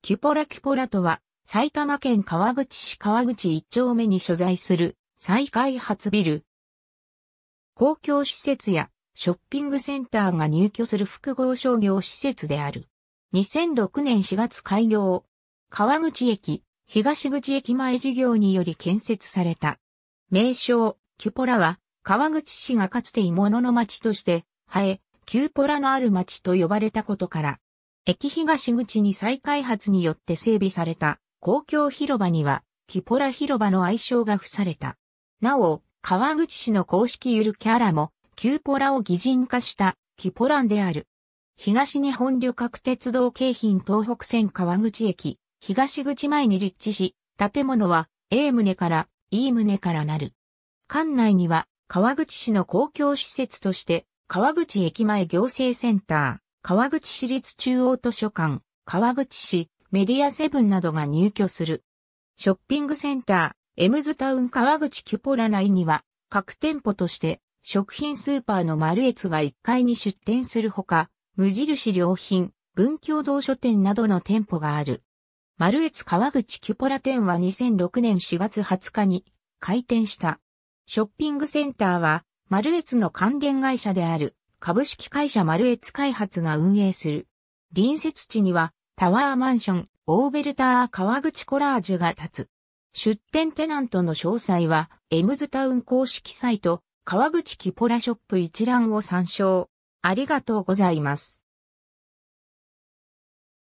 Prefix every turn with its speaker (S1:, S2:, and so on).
S1: キュポラキュポラとは、埼玉県川口市川口一丁目に所在する再開発ビル。公共施設やショッピングセンターが入居する複合商業施設である。2006年4月開業。川口駅、東口駅前事業により建設された。名称、キュポラは、川口市がかつて鋳物の町として、ハエ、キューポラのある町と呼ばれたことから、駅東口に再開発によって整備された公共広場には、キポラ広場の愛称が付された。なお、川口市の公式ゆるキャラも、キューポラを擬人化したキポランである。東日本旅客鉄道京浜東北線川口駅、東口前に立地し、建物は A 棟から E 棟からなる。館内には川口市の公共施設として川口駅前行政センター、川口市立中央図書館、川口市、メディアセブンなどが入居する。ショッピングセンター、エムズタウン川口キュポラ内には、各店舗として、食品スーパーのマルエツが1階に出店するほか、無印良品、文教堂書店などの店舗がある。マルエツ川口キュポラ店は2006年4月20日に開店した。ショッピングセンターは、マルエツの関連会社である株式会社マルエツ開発が運営する。隣接地にはタワーマンション、オーベルター川口コラージュが立つ。出店テナントの詳細は、エムズタウン公式サイト、川口キポラショップ一覧を参照。ありがとうございます。